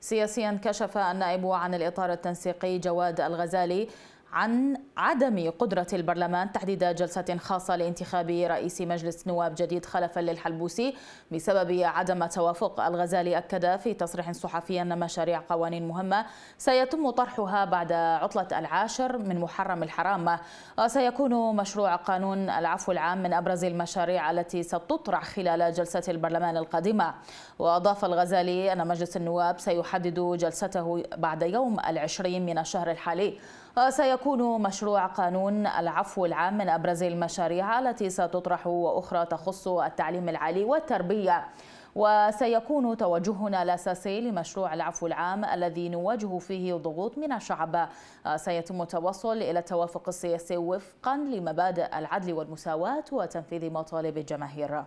سياسيا كشف النائب عن الإطار التنسيقي جواد الغزالي عن عدم قدرة البرلمان تحديد جلسة خاصة لانتخاب رئيس مجلس نواب جديد خلفا للحلبوسي بسبب عدم توافق الغزالي أكد في تصريح صحفي أن مشاريع قوانين مهمة سيتم طرحها بعد عطلة العاشر من محرم الحرام وسيكون مشروع قانون العفو العام من أبرز المشاريع التي ستطرح خلال جلسة البرلمان القادمة وأضاف الغزالي أن مجلس النواب سيحدد جلسته بعد يوم العشرين من الشهر الحالي سيكون مشروع قانون العفو العام من أبرز المشاريع التي ستطرح وأخرى تخص التعليم العالي والتربية وسيكون توجهنا الأساسي لمشروع العفو العام الذي نواجه فيه ضغوط من الشعب سيتم التوصل إلى التوافق السياسي وفقا لمبادئ العدل والمساواة وتنفيذ مطالب الجماهير